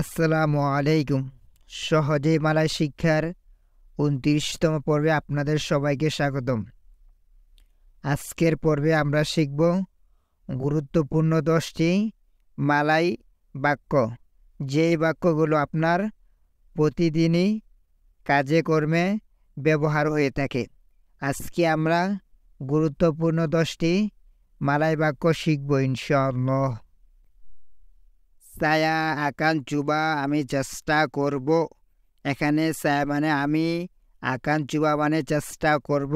আসসালামু আলাইকুম সহজে মালায় শিক্ষার উনত্রিশতম পর্বে আপনাদের সবাইকে স্বাগতম আজকের পর্বে আমরা শিখব গুরুত্বপূর্ণ দশটি মালাই বাক্য যেই বাক্যগুলো আপনার প্রতিদিনই কাজে কর্মে ব্যবহার হয়ে থাকে আজকে আমরা গুরুত্বপূর্ণ দশটি মালাই বাক্য শিখব ইনশাআল্লাহ সায়া আকান চুবা আমি চেষ্টা করব এখানে সায় মানে আমি আকান চুবা মানে চেষ্টা করব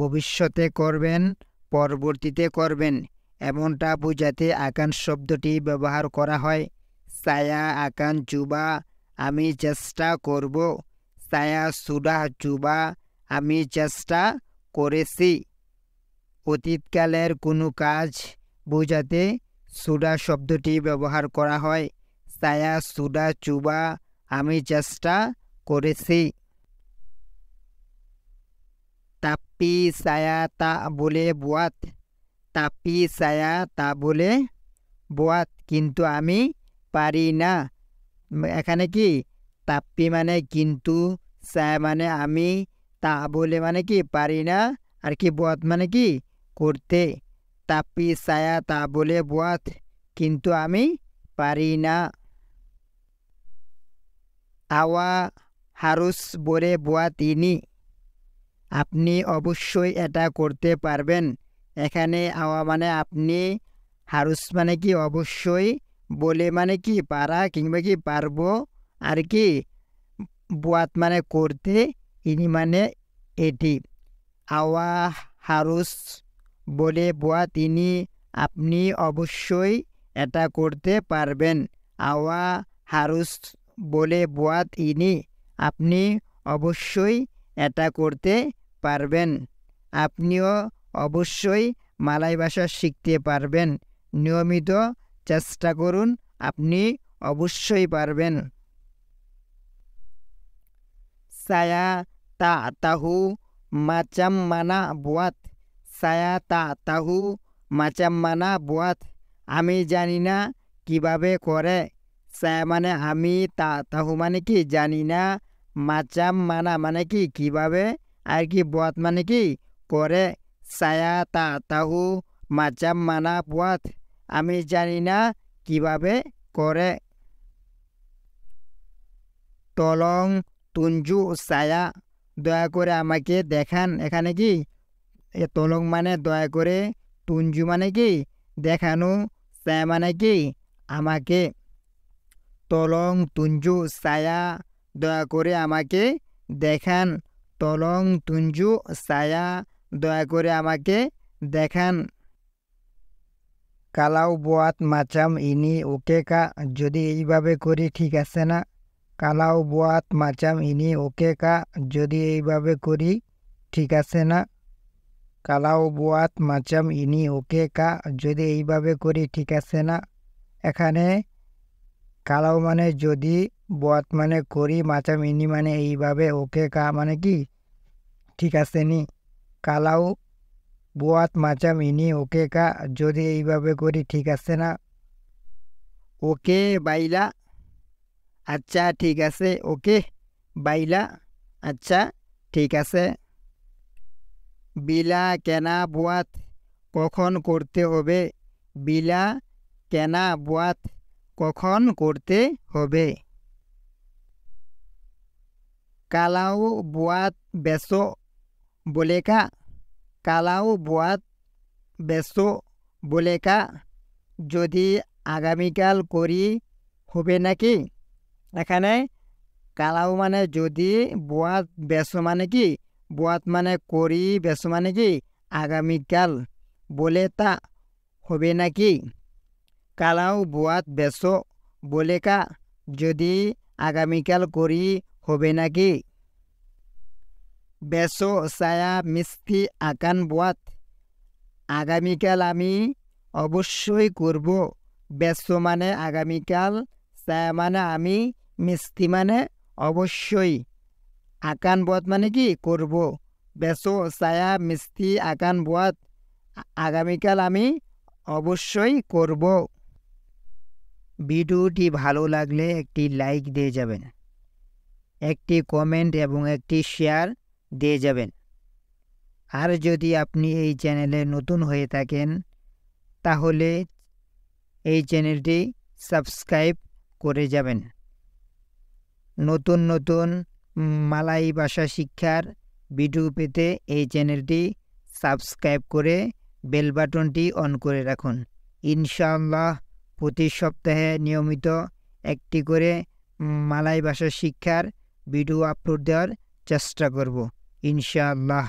ভবিষ্যতে করবেন পরবর্তীতে করবেন এমনটা বুঝাতে আকান শব্দটি ব্যবহার করা হয় সায়া আকান চুবা আমি চেষ্টা করব সায়া সুডা চুবা আমি চেষ্টা করেছি অতীতকালের কোনো কাজ বোঝাতে সুডা শব্দটি ব্যবহার করা হয় সায়া সুডা চুবা আমি চেষ্টা করেছি তাপি সায়া তা বলে বোয়াত তাপি সায়া তা বলে বোয়াত কিন্তু আমি পারি না এখানে কি তাপ্পি মানে কিন্তু সায়া মানে আমি তা বলে মানে কি পারি না আর কি বোয়াত মানে কি করতে তাপি ছায়া তা বলে বোয়াত কিন্তু আমি পারি না আওয়া হারুস বলে বয়াত ইনি আপনি অবশ্যই এটা করতে পারবেন এখানে আওয়া মানে আপনি হারুস মানে কি অবশ্যই বলে মানে কি পারা কিংবা কি পারবো আর কি বোয়াত মানে করতে ইনি মানে এটি আওয়া হারুস বলে বোয়া তিনি আপনি অবশ্যই এটা করতে পারবেন আওয়া হারুস বলে বোয়া তিনি আপনি অবশ্যই এটা করতে পারবেন আপনিও অবশ্যই মালাই ভাষা শিখতে পারবেন নিয়মিত চেষ্টা করুন আপনি অবশ্যই পারবেন সায়া তা তাহু মাচাম মানা বোয়াত সায়া তা তাহু মাচাম্মানা বুয়াত আমি জানি না কিভাবে করে সায়া মানে আমি তা তাহু মানে কি জানি না মাচাম মানা মানে কি কিভাবে আর কি বত মানে কি করে সায়া তা তাহু মাচাম মানা বত আমি জানি না কিভাবে করে তলং তুঞ্জু সায়া দয়া করে আমাকে দেখান এখানে কি এ তলং মানে দয়া করে তুঞ্জু মানে কি দেখানো ছায়া মানে কি আমাকে তলং তুঞ্জু ছায়া দয়া করে আমাকে দেখান তলং তুঞ্জু ছায়া দয়া করে আমাকে দেখান কালাও বোয়াত মাচাম ইনি ওকে কা যদি এইভাবে করি ঠিক আছে না কালাও বোয়াত মাচাম ইনি ওকে কা যদি এইভাবে করি ঠিক আছে না কালাও বুয়াত মাচাম ইনি ওকে কা যদি এইভাবে করি ঠিক আছে না এখানে কালাও মানে যদি বত মানে করি মাচাম ইনি মানে এইভাবে ওকে কা মানে কি ঠিক আছে নি কালাও বোয়াত মাচাম ইনি ওকে কা যদি এইভাবে করি ঠিক আছে না ওকে বাইলা আচ্ছা ঠিক আছে ওকে বাইলা আচ্ছা ঠিক আছে বিলা কেনা বুয়াত কখন করতে হবে বিলা কেনা বুয়াত কখন করতে হবে কালাউ বুয়াত বেসো বলেকা কালাউ বুয়াত বেসো বলেকা যদি আগামীকাল করি হবে নাকি এখানে কালাও মানে যদি বুয়াত বেসো মানে কি বোয়াত মানে করি বেসু মানে কি আগামীকাল বলে তা হবে নাকি কালাও বোয়াত বেসো বলে কা যদি আগামীকাল করি হবে নাকি বেসো ছায়া মিস্তি আকান বোয়াত আগামীকাল আমি অবশ্যই করব বেসো মানে আগামীকাল ছায়া মানে আমি মিষ্টি মানে অবশ্যই আকান বধ মানে কি করব বেসো সায়া মিস্তি আকান বধ আগামীকাল আমি অবশ্যই করব ভিডিওটি ভালো লাগলে একটি লাইক দিয়ে যাবেন একটি কমেন্ট এবং একটি শেয়ার দিয়ে যাবেন আর যদি আপনি এই চ্যানেলে নতুন হয়ে থাকেন তাহলে এই চ্যানেলটি সাবস্ক্রাইব করে যাবেন নতুন নতুন মালাই ভাষা শিক্ষার ভিডিও পেতে এই চ্যানেলটি সাবস্ক্রাইব করে বেল বাটনটি অন করে রাখুন ইনশাআল্লাহ প্রতি সপ্তাহে নিয়মিত একটি করে মালাই ভাষা শিক্ষার ভিডিও আপলোড দেওয়ার চেষ্টা করব ইনশাআল্লাহ